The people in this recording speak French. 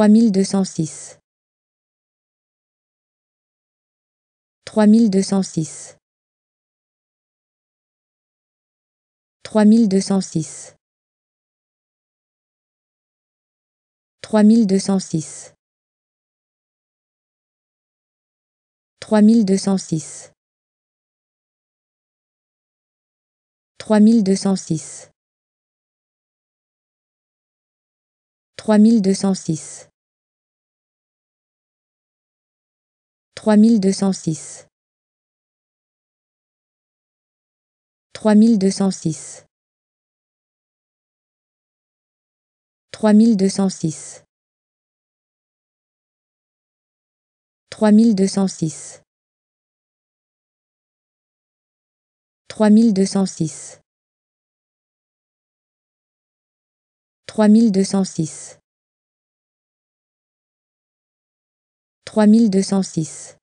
3206 3206 3206 3206 3206 cent 3206 3206 3206 3206 3206 3206 3206 3206.